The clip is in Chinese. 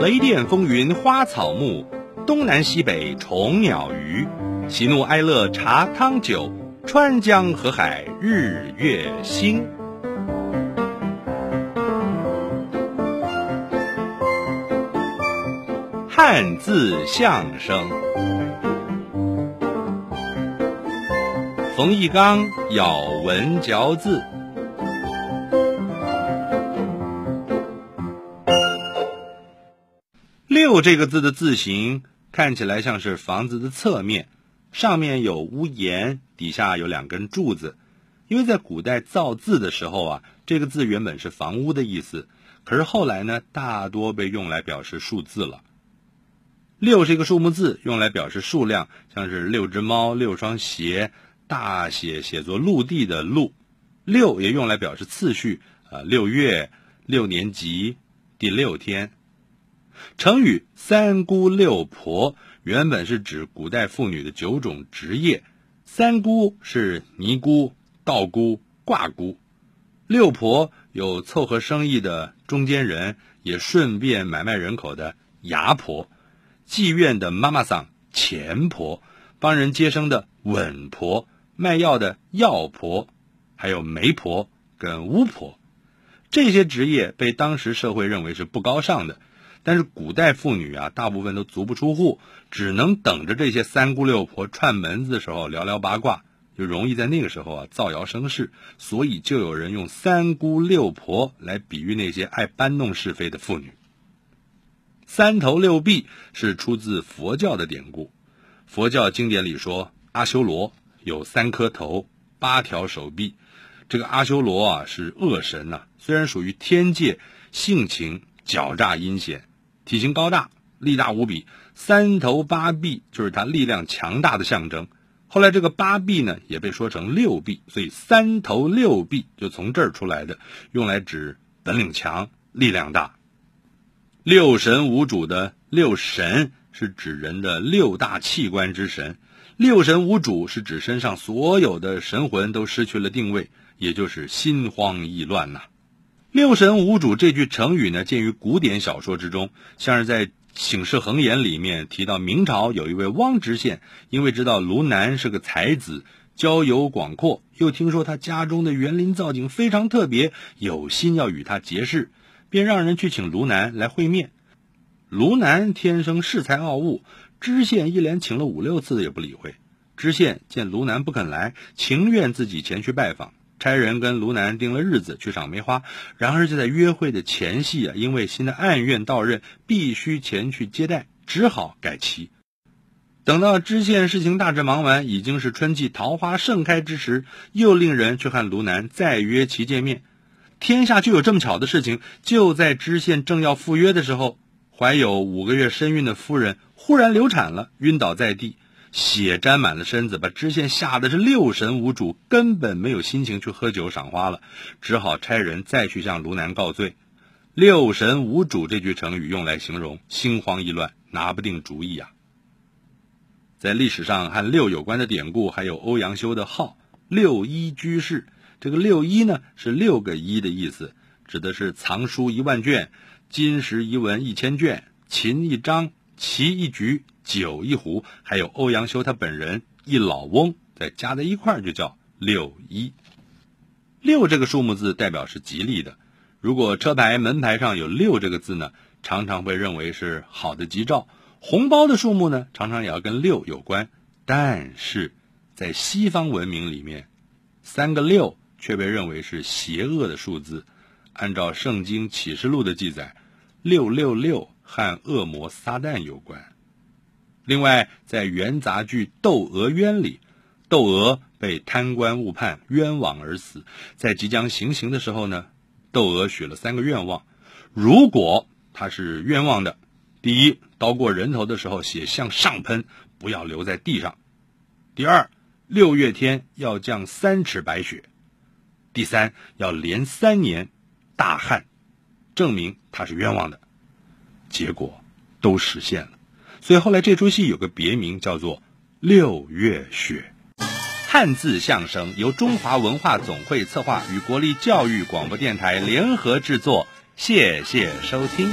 雷电风云花草木，东南西北虫鸟鱼，喜怒哀乐茶汤酒，川江河海日月星。汉字相声，冯玉刚咬文嚼字。这个字的字形看起来像是房子的侧面，上面有屋檐，底下有两根柱子。因为在古代造字的时候啊，这个字原本是房屋的意思，可是后来呢，大多被用来表示数字了。六是一个数目字，用来表示数量，像是六只猫、六双鞋。大写写作陆地的“陆”，六也用来表示次序，啊，六月、六年级、第六天。成语“三姑六婆”原本是指古代妇女的九种职业：三姑是尼姑、道姑、卦姑；六婆有凑合生意的中间人，也顺便买卖人口的牙婆、妓院的妈妈桑、钱婆、帮人接生的稳婆、卖药的药婆，还有媒婆跟巫婆。这些职业被当时社会认为是不高尚的。但是古代妇女啊，大部分都足不出户，只能等着这些三姑六婆串门子的时候聊聊八卦，就容易在那个时候啊造谣生事，所以就有人用三姑六婆来比喻那些爱搬弄是非的妇女。三头六臂是出自佛教的典故，佛教经典里说阿修罗有三颗头八条手臂，这个阿修罗啊是恶神呐，虽然属于天界，性情狡诈阴险。体型高大，力大无比，三头八臂就是他力量强大的象征。后来这个八臂呢也被说成六臂，所以三头六臂就从这儿出来的，用来指本领强、力量大。六神无主的“六神”是指人的六大器官之神，“六神无主”是指身上所有的神魂都失去了定位，也就是心慌意乱呐。六神无主这句成语呢，见于古典小说之中，像是在《醒世恒言》里面提到，明朝有一位汪知县，因为知道卢南是个才子，交友广阔，又听说他家中的园林造景非常特别，有心要与他结识，便让人去请卢南来会面。卢南天生恃才傲物，知县一连请了五六次也不理会。知县见卢南不肯来，情愿自己前去拜访。差人跟卢南定了日子去赏梅花，然而就在约会的前夕啊，因为新的暗院到任，必须前去接待，只好改期。等到知县事情大致忙完，已经是春季桃花盛开之时，又令人去看卢南再约其见面。天下就有这么巧的事情，就在知县正要赴约的时候，怀有五个月身孕的夫人忽然流产了，晕倒在地。血沾满了身子，把知县吓得是六神无主，根本没有心情去喝酒赏花了，只好差人再去向卢南告罪。六神无主这句成语用来形容心慌意乱、拿不定主意啊。在历史上和六有关的典故还有欧阳修的号六一居士，这个六一呢是六个一的意思，指的是藏书一万卷、金石一文一千卷、琴一张、棋一局。酒一壶，还有欧阳修他本人一老翁，再加在一块儿就叫六一。六这个数目字代表是吉利的，如果车牌、门牌上有六这个字呢，常常会认为是好的吉兆。红包的数目呢，常常也要跟六有关。但是，在西方文明里面，三个六却被认为是邪恶的数字。按照《圣经启示录》的记载，六六六和恶魔撒旦有关。另外，在元杂剧《窦娥冤》里，窦娥被贪官误判冤枉而死，在即将行刑的时候呢，窦娥许了三个愿望：如果她是冤枉的，第一，刀过人头的时候血向上喷，不要留在地上；第二，六月天要降三尺白雪；第三，要连三年大旱，证明她是冤枉的。结果都实现了。所以后来这出戏有个别名叫做《六月雪》，汉字相声由中华文化总会策划，与国立教育广播电台联合制作，谢谢收听。